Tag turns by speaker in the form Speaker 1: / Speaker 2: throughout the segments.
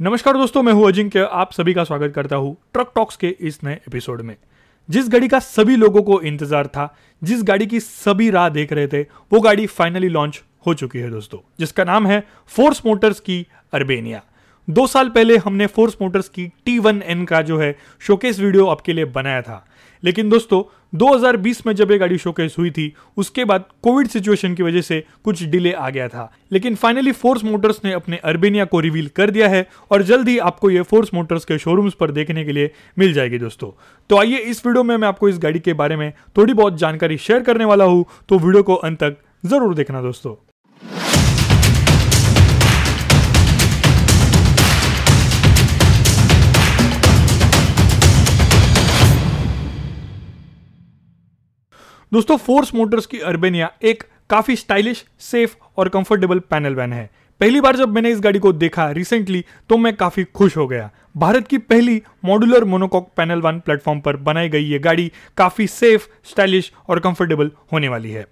Speaker 1: नमस्कार दोस्तों मैं हूं अजिंक्य आप सभी का स्वागत करता हूं ट्रक टॉक्स के इस नए एपिसोड में जिस गाड़ी का सभी लोगों को इंतजार था जिस गाड़ी की सभी राह देख रहे थे वो गाड़ी फाइनली लॉन्च हो चुकी है दोस्तों जिसका नाम है फोर्स मोटर्स की अर्बेनिया दो साल पहले हमने फोर्स मोटर्स की टी वन एन का जो है शोकेस वीडियो आपके लिए बनाया था लेकिन दोस्तों 2020 में जब ये गाड़ी शोकेस हुई थी उसके बाद कोविड सिचुएशन की वजह से कुछ डिले आ गया था लेकिन फाइनली फोर्स मोटर्स ने अपने अर्बेनिया को रिवील कर दिया है और जल्द ही आपको ये फोर्स मोटर्स के शोरूम्स पर देखने के लिए मिल जाएगी दोस्तों तो आइए इस वीडियो में मैं आपको इस गाड़ी के बारे में थोड़ी बहुत जानकारी शेयर करने वाला हूँ तो वीडियो को अंत तक जरूर देखना दोस्तों दोस्तों फोर्स मोटर्स की अर्बेनिया एक काफी स्टाइलिश सेफ और कंफर्टेबल पैनल वैन है पहली बार जब मैंने इस गाड़ी को देखा रिसेंटली तो मैं काफी खुश हो गया भारत की पहली modular monocoque panel van platform पर बनाई गई ये गाड़ी काफ़ी सेफ स्टाइलिश और कंफर्टेबल होने वाली है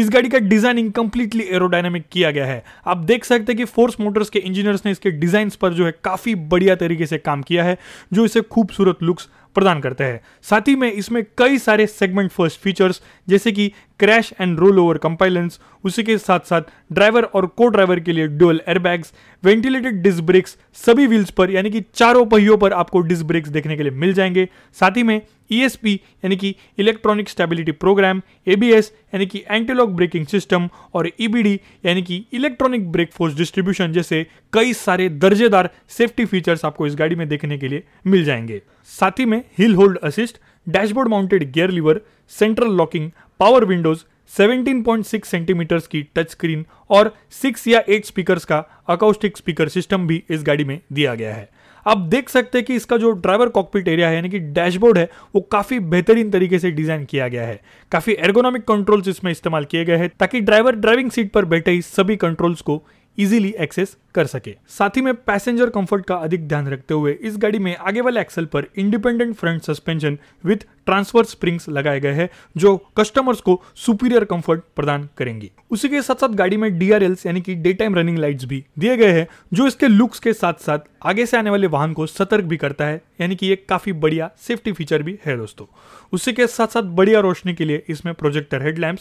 Speaker 1: इस गाड़ी का डिजाइनिंग कंप्लीटली एरोडायनामिक किया गया है आप देख सकते हैं कि फोर्स मोटर्स के इंजीनियर्स ने इसके डिजाइन पर जो है काफ़ी बढ़िया तरीके से काम किया है जो इसे खूबसूरत लुक्स प्रदान करते हैं साथ ही में इसमें कई सारे सेगमेंट फर्स्ट फीचर्स जैसे कि crash and roll over compliance उसी के साथ साथ ड्राइवर और को ड्राइवर के लिए dual airbags ventilated disc brakes सभी व्हील्स पर यानी कि चारों पहियों पर आपको डिस्क ब्रेक्स देखने के लिए मिल जाएंगे साथ ही में ई e यानी कि इलेक्ट्रॉनिक स्टेबिलिटी प्रोग्राम ए यानी कि एंटीलॉक ब्रेकिंग सिस्टम और ईबीडी e यानी कि इलेक्ट्रॉनिक ब्रेक फोर्स डिस्ट्रीब्यूशन जैसे कई सारे दर्जेदार सेफ्टी फीचर्स आपको इस गाड़ी में देखने के लिए मिल जाएंगे साथ ही में hill hold assist dashboard mounted gear lever central locking power windows 17.6 centimetres की टच स्क्रीन और 6 या 8 स्पीकर्स का अकाउस्टिक स्पीकर सिस्टम भी इस गाड़ी में दिया गया है आप देख सकते हैं कि इसका जो ड्राइवर कॉकपिट एरिया है यानी कि डैशबोर्ड है वो काफी बेहतरीन तरीके से डिजाइन किया गया है काफी एर्गोनॉमिक कंट्रोल्स इसमें इस्तेमाल किए गए हैं ताकि ड्राइवर ड्राइविंग सीट पर बैठे ही सभी कंट्रोल्स को इजीली एक्सेस कर सके साथ ही में पैसेंजर कंफर्ट का अधिक ध्यान रखते हुए इस गाड़ी में आगे वाले एक्सल पर independent front suspension with transfer springs लगाए गए हैं जो कस्टमर्स को सुपीरियर कंफर्ट प्रदान करेंगी उसी के साथ साथ गाड़ी में डी यानी कि डे टाइम रनिंग लाइट्स भी दिए गए हैं जो इसके लुक्स के साथ साथ आगे से आने वाले वाहन को सतर्क भी करता है यानी कि ये काफी बढ़िया सेफ्टी फीचर भी है दोस्तों उसी के साथ साथ बढ़िया रोशनी के लिए इसमें projector headlamp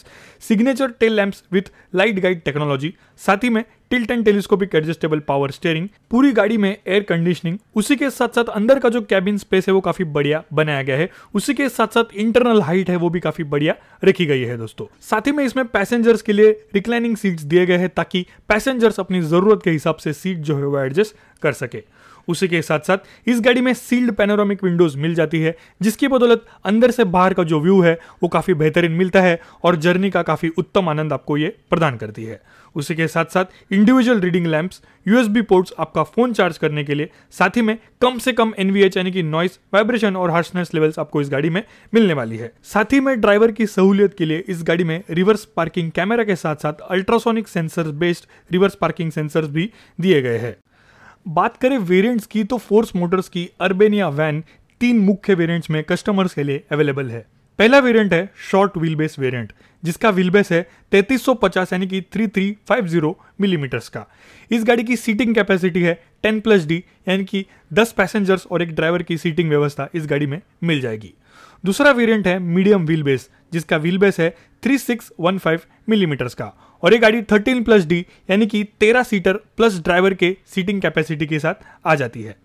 Speaker 1: signature tail lamps with light guide technology साथ ही में tilt and telescopic adjust adjustable power steering पूरी गाड़ी में एयर कंडीशनिंग उसी के साथ साथ अंदर का जो कैबिन स्पेस है वो काफी बढ़िया बनाया गया है उसी के साथ साथ इंटरनल हाइट है वो भी काफी बढ़िया रखी गई है दोस्तों साथ ही में इसमें पैसेंजर्स के लिए रिक्लाइनिंग सीट दिए गए हैं ताकि पैसेंजर्स अपनी जरूरत के हिसाब से सीट जो है वो एडजस्ट कर सके उसी के साथ साथ इस गाड़ी में सील्ड पेनोरामिक विंडोज मिल जाती है जिसकी बदौलत अंदर से बाहर का जो व्यू है वो काफ़ी बेहतरीन मिलता है और जर्नी का काफ़ी उत्तम आनंद आपको ये प्रदान करती है उसी के साथ साथ individual reading lamps USB ports आपका फ़ोन चार्ज करने के लिए साथ ही में कम से कम एनवीएच यानी कि नॉइस वाइब्रेशन और हार्शनेस लेवल्स आपको इस गाड़ी में मिलने वाली है साथ ही में ड्राइवर की सहूलियत के लिए इस गाड़ी में रिवर्स पार्किंग कैमरा के साथ साथ ultrasonic sensor based reverse parking sensor भी दिए गए हैं बात करें वेरिएंट्स की तो फोर्स मोटर्स की अर्बेनिया वैन तीन मुख्य वेरिएंट्स में कस्टमर्स के लिए अवेलेबल है पहला वेरिएंट है शॉर्ट व्हील बेस वेरिएंट जिसका व्हील बेस है 3350 यानी कि 3350 मिलीमीटर्स का इस गाड़ी की सीटिंग कैपेसिटी है 10 प्लस डी यानी कि 10 पैसेंजर्स और एक ड्राइवर की सीटिंग व्यवस्था इस गाड़ी में मिल जाएगी दूसरा वेरिएंट है मीडियम व्हील बेस जिसका व्हील बेस है 3615 मिलीमीटर्स mm का और ये गाड़ी थर्टीन प्लस डी यानी कि तेरह सीटर प्लस ड्राइवर के सीटिंग कैपेसिटी के साथ आ जाती है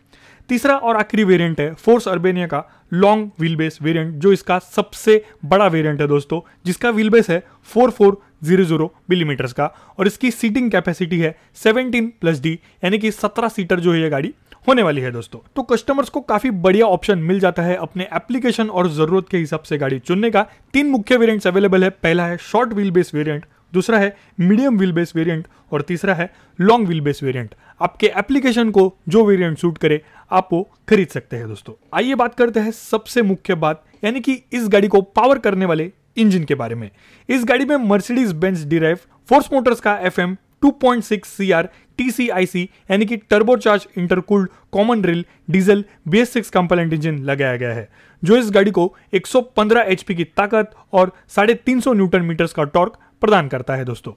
Speaker 1: तीसरा और आखिरी वेरिएंट है फोर्स अर्बेनिया का लॉन्ग व्हील बेस वेरिएंट जो इसका सबसे बड़ा वेरिएंट है दोस्तों जिसका व्हील बेस है four four zero zero millimetres का और इसकी सीटिंग कैपेसिटी है 17 प्लस डी यानी कि 17 सीटर जो है ये गाड़ी होने वाली है दोस्तों तो कस्टमर्स को काफी बढ़िया ऑप्शन मिल जाता है अपने एप्लीकेशन और जरूरत के हिसाब से गाड़ी चुनने का तीन मुख्य वेरिएंट्स अवेलेबल है पहला है शॉर्ट व्हील बेस वेरिएंट दूसरा है मीडियम व्हील बेस वेरियंट और तीसरा है लॉन्ग व्हील बेस वेरियंट आपके एप्लीकेशन को जो वेरियंट सूट करे आप वो खरीद सकते हैं दोस्तों आइए बात करते हैं सबसे मुख्य बात यानी कि इस गाड़ी को पावर करने वाले इंजन के बारे में इस गाड़ी में Mercedes Benz derive Force Motors का एफ 2.6 CR TCIC यानी कि turbocharged intercooled common rail diesel six compliant engine लगाया गया है जो इस गाड़ी को 115 HP की ताकत और साढ़े तीन न्यूटन मीटर्स का टॉर्क प्रदान करता है दोस्तों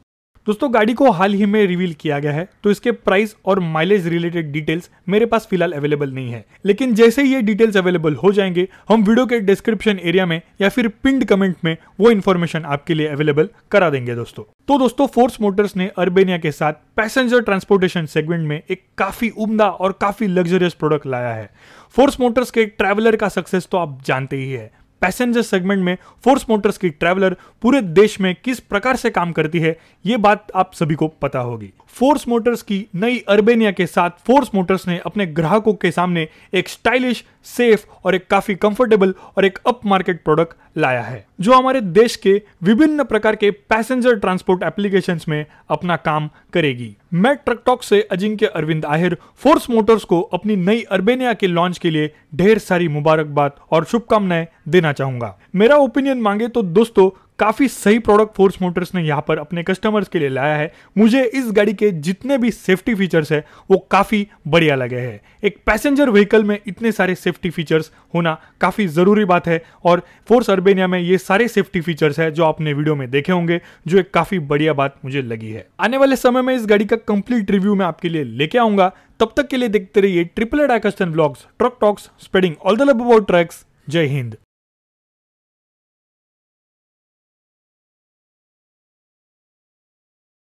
Speaker 1: दोस्तों गाड़ी को हाल ही में रिवील किया गया है तो इसके प्राइस और माइलेज रिलेटेड डिटेल्स मेरे पास फिलहाल अवेलेबल नहीं है लेकिन जैसे ही ये डिटेल्स अवेलेबल हो जाएंगे हम वीडियो के डिस्क्रिप्शन एरिया में या फिर पिंड कमेंट में वो इन्फॉर्मेशन आपके लिए अवेलेबल करा देंगे दोस्तों तो दोस्तों फोर्स मोटर्स ने अर्बेनिया के साथ पैसेंजर ट्रांसपोर्टेशन सेगमेंट में एक काफी उमदा और काफी लग्जरियस प्रोडक्ट लाया है फोर्स मोटर्स के ट्रैवलर का सक्सेस तो आप जानते ही है पैसेंजर सेगमेंट में फोर्स मोटर्स की ट्रैवलर पूरे देश में किस प्रकार से काम करती है ये बात आप सभी को पता होगी फोर्स मोटर्स की नई अर्बेनिया के साथ फोर्स मोटर्स ने अपने ग्राहकों के सामने एक स्टाइलिश सेफ और एक काफ़ी कंफर्टेबल और एक अप मार्केट प्रोडक्ट लाया है जो हमारे देश के विभिन्न प्रकार के पैसेंजर ट्रांसपोर्ट एप्लीकेशंस में अपना काम करेगी मैं ट्रक टॉक से अजिंक्य अरविंद आहिर फोर्स मोटर्स को अपनी नई अर्बेनिया के लॉन्च के लिए ढेर सारी मुबारकबाद और शुभकामनाएं देना चाहूंगा मेरा ओपिनियन मांगे तो दोस्तों काफ़ी सही प्रोडक्ट फोर्स मोटर्स ने यहाँ पर अपने कस्टमर्स के लिए लाया है मुझे इस गाड़ी के जितने भी सेफ्टी फीचर्स है वो काफ़ी बढ़िया लगे हैं एक पैसेंजर व्हीकल में इतने सारे सेफ्टी फीचर्स होना काफ़ी ज़रूरी बात है और फोर्स अर्बेनिया में ये सारे सेफ्टी फीचर्स है जो आपने वीडियो में देखे होंगे जो एक काफ़ी बढ़िया बात मुझे लगी है आने वाले समय में इस गाड़ी का कंप्लीट रिव्यू मैं आपके लिए लेके आऊंगा तब तक के लिए देखते रहिए ट्रिपल एड आकर्षण blogs Truck Talks spreading all the love about trucks जय हिंद